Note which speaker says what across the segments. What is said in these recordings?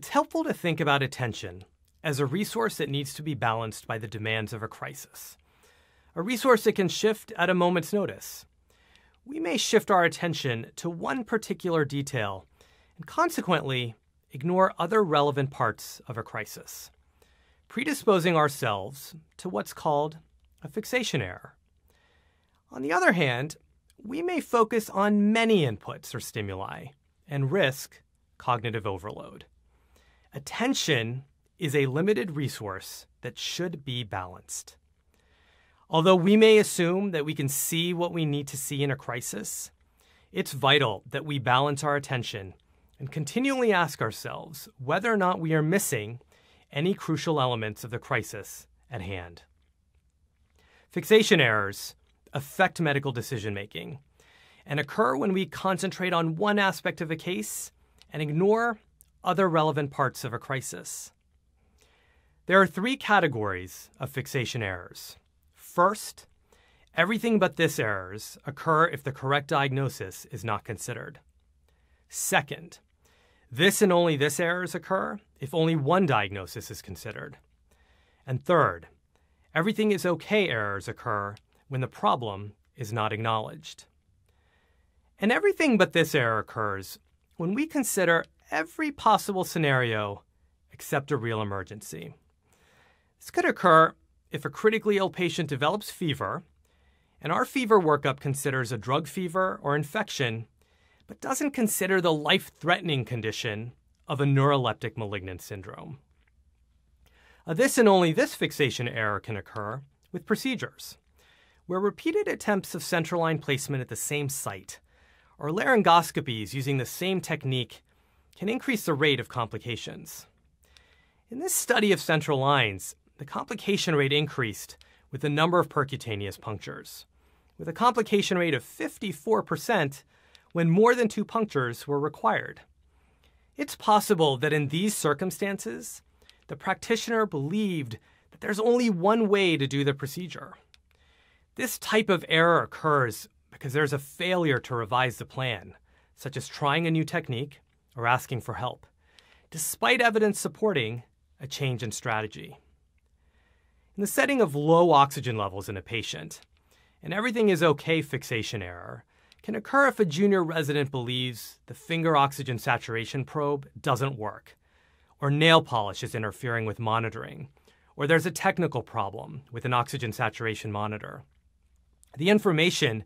Speaker 1: It's helpful to think about attention as a resource that needs to be balanced by the demands of a crisis, a resource that can shift at a moment's notice. We may shift our attention to one particular detail and consequently ignore other relevant parts of a crisis, predisposing ourselves to what's called a fixation error. On the other hand, we may focus on many inputs or stimuli and risk cognitive overload. Attention is a limited resource that should be balanced. Although we may assume that we can see what we need to see in a crisis, it's vital that we balance our attention and continually ask ourselves whether or not we are missing any crucial elements of the crisis at hand. Fixation errors affect medical decision making and occur when we concentrate on one aspect of a case and ignore other relevant parts of a crisis. There are three categories of fixation errors. First, everything but this errors occur if the correct diagnosis is not considered. Second, this and only this errors occur if only one diagnosis is considered. And third, everything is okay errors occur when the problem is not acknowledged. And everything but this error occurs when we consider every possible scenario except a real emergency. This could occur if a critically ill patient develops fever, and our fever workup considers a drug fever or infection, but doesn't consider the life threatening condition of a neuroleptic malignant syndrome. Uh, this and only this fixation error can occur with procedures, where repeated attempts of central line placement at the same site or laryngoscopies using the same technique can increase the rate of complications. In this study of central lines, the complication rate increased with the number of percutaneous punctures, with a complication rate of 54% when more than two punctures were required. It's possible that in these circumstances, the practitioner believed that there's only one way to do the procedure. This type of error occurs because there's a failure to revise the plan, such as trying a new technique, or asking for help, despite evidence supporting a change in strategy. In the setting of low oxygen levels in a patient, an everything is okay fixation error can occur if a junior resident believes the finger oxygen saturation probe doesn't work, or nail polish is interfering with monitoring, or there's a technical problem with an oxygen saturation monitor. The information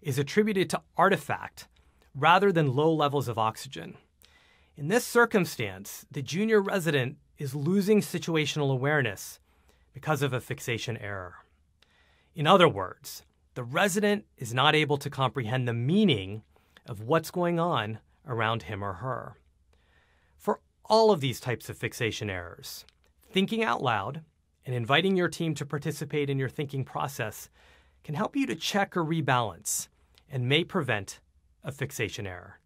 Speaker 1: is attributed to artifact rather than low levels of oxygen. In this circumstance, the junior resident is losing situational awareness because of a fixation error. In other words, the resident is not able to comprehend the meaning of what's going on around him or her. For all of these types of fixation errors, thinking out loud and inviting your team to participate in your thinking process can help you to check or rebalance and may prevent a fixation error.